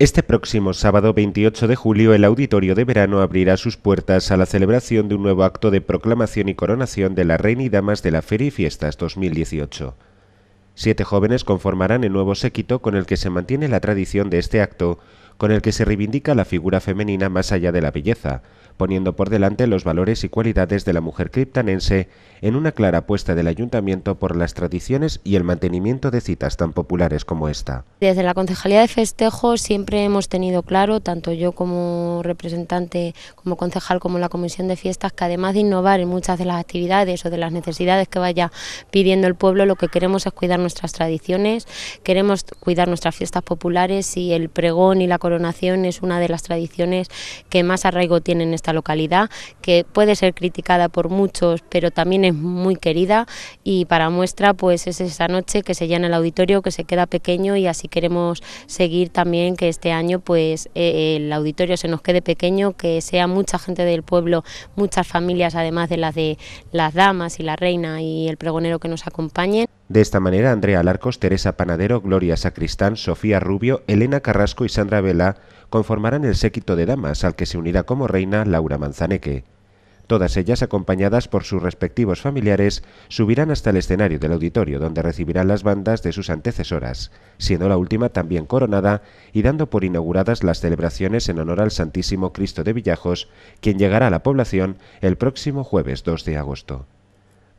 Este próximo sábado 28 de julio el Auditorio de Verano abrirá sus puertas a la celebración de un nuevo acto de proclamación y coronación de la Reina y Damas de la Feria y Fiestas 2018. Siete jóvenes conformarán el nuevo séquito con el que se mantiene la tradición de este acto, con el que se reivindica la figura femenina más allá de la belleza, poniendo por delante los valores y cualidades de la mujer criptanense en una clara apuesta del ayuntamiento por las tradiciones y el mantenimiento de citas tan populares como esta. Desde la Concejalía de Festejos siempre hemos tenido claro, tanto yo como representante, como concejal, como la Comisión de Fiestas, que además de innovar en muchas de las actividades o de las necesidades que vaya pidiendo el pueblo, lo que queremos es cuidar nuestras tradiciones, queremos cuidar nuestras fiestas populares y el pregón y la coronación es una de las tradiciones que más arraigo tiene en esta localidad, que puede ser criticada por muchos, pero también es muy querida y para muestra pues es esa noche que se llena el auditorio, que se queda pequeño y así queremos seguir también que este año pues eh, el auditorio se nos quede pequeño, que sea mucha gente del pueblo, muchas familias además de las de las damas y la reina y el pregonero que nos acompañen. De esta manera, Andrea Alarcos, Teresa Panadero, Gloria Sacristán, Sofía Rubio, Elena Carrasco y Sandra Vela conformarán el séquito de damas al que se unirá como reina Laura Manzaneque. Todas ellas, acompañadas por sus respectivos familiares, subirán hasta el escenario del auditorio, donde recibirán las bandas de sus antecesoras, siendo la última también coronada y dando por inauguradas las celebraciones en honor al Santísimo Cristo de Villajos, quien llegará a la población el próximo jueves 2 de agosto.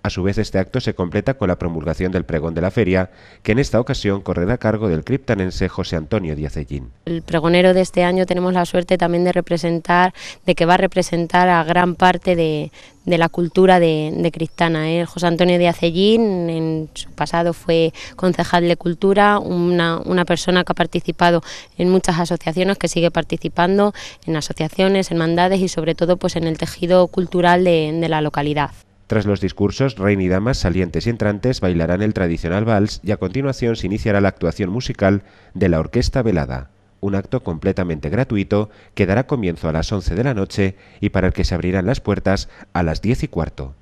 A su vez, este acto se completa con la promulgación del pregón de la feria, que en esta ocasión correrá a cargo del criptanense José Antonio Díaz Ellín. El pregonero de este año tenemos la suerte también de representar, de que va a representar a gran parte de, la cultura de, de Cristana. ¿eh? José Antonio Díaz Ellín, en su pasado fue concejal de cultura, una, persona que ha participado en muchas asociaciones, que sigue participando en asociaciones, hermandades y sobre todo pues en el tejido cultural de la localidad. Tras los discursos, rey y damas salientes y entrantes bailarán el tradicional vals y a continuación se iniciará la actuación musical de la Orquesta Velada, un acto completamente gratuito que dará comienzo a las 11 de la noche y para el que se abrirán las puertas a las 10 y cuarto.